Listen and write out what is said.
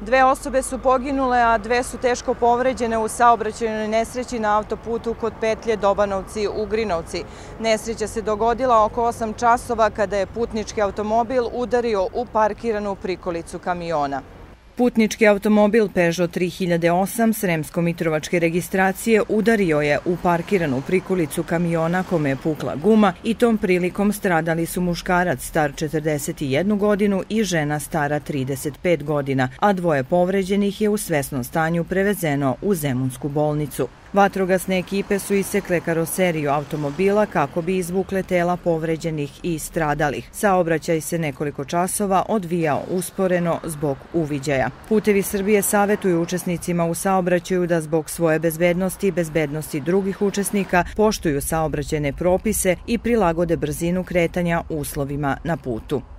Dve osobe su poginule, a dve su teško povređene u saobraćajnoj nesreći na autoputu kod petlje Dobanovci u Grinovci. Nesreća se dogodila oko 8 časova kada je putnički automobil udario u parkiranu prikolicu kamiona. Putnički automobil Peugeot 3008 s remsko-mitrovačke registracije udario je u parkiranu prikulicu kamiona kome je pukla guma i tom prilikom stradali su muškarac star 41 godinu i žena stara 35 godina, a dvoje povređenih je u svesnom stanju prevezeno u Zemunsku bolnicu. Vatrogasne ekipe su isekle karoseriju automobila kako bi izvukle tela povređenih i stradalih. Saobraćaj se nekoliko časova odvijao usporeno zbog uviđaja. Putevi Srbije savetuju učesnicima u saobraćaju da zbog svoje bezbednosti i bezbednosti drugih učesnika poštuju saobraćene propise i prilagode brzinu kretanja uslovima na putu.